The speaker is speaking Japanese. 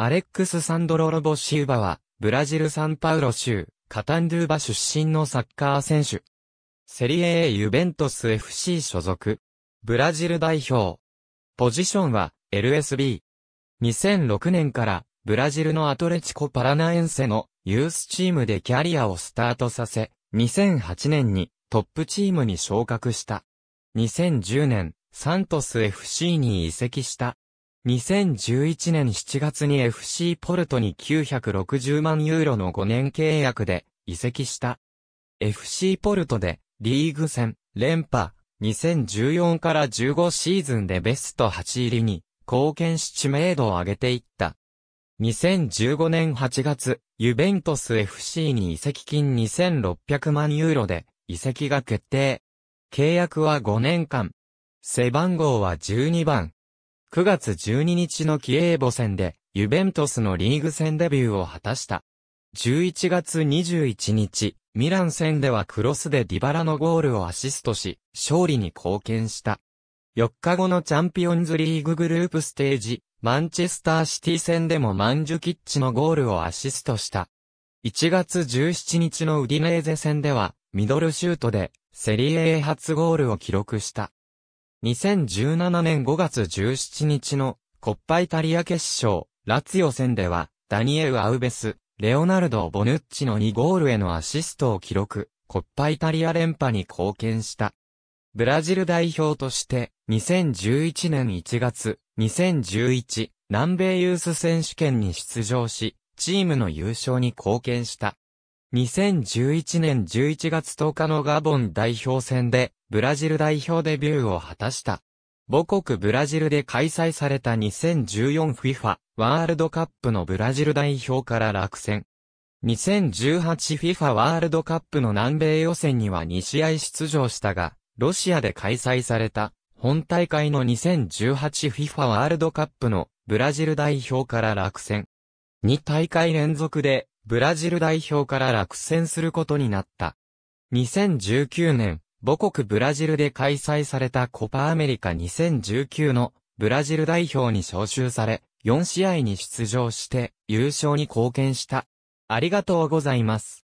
アレックス・サンドロ・ロボシウバは、ブラジル・サンパウロ州、カタンドゥーバ出身のサッカー選手。セリエ A ユベントス FC 所属。ブラジル代表。ポジションは LSB。2006年からブラジルのアトレチコパラナエンセのユースチームでキャリアをスタートさせ、2008年にトップチームに昇格した。2010年、サントス FC に移籍した。2011年7月に FC ポルトに960万ユーロの5年契約で移籍した。FC ポルトでリーグ戦、連覇、2014から15シーズンでベスト8入りに貢献し知名度を上げていった。2015年8月、ユベントス FC に移籍金2600万ユーロで移籍が決定。契約は5年間。背番号は12番。9月12日のキエーボ戦で、ユベントスのリーグ戦デビューを果たした。11月21日、ミラン戦ではクロスでディバラのゴールをアシストし、勝利に貢献した。4日後のチャンピオンズリーググループステージ、マンチェスターシティ戦でもマンジュキッチのゴールをアシストした。1月17日のウディネーゼ戦では、ミドルシュートで、セリエ A 初ゴールを記録した。2017年5月17日のコッパイタリア決勝、ラツィオ戦では、ダニエル・アウベス、レオナルド・ボヌッチの2ゴールへのアシストを記録、コッパイタリア連覇に貢献した。ブラジル代表として、2011年1月、2011、南米ユース選手権に出場し、チームの優勝に貢献した。2011年11月10日のガボン代表戦で、ブラジル代表デビューを果たした。母国ブラジルで開催された 2014FIFA ワールドカップのブラジル代表から落選。2018FIFA ワールドカップの南米予選には2試合出場したが、ロシアで開催された本大会の 2018FIFA ワールドカップのブラジル代表から落選。2大会連続でブラジル代表から落選することになった。2019年母国ブラジルで開催されたコパアメリカ2019のブラジル代表に招集され、4試合に出場して優勝に貢献した。ありがとうございます。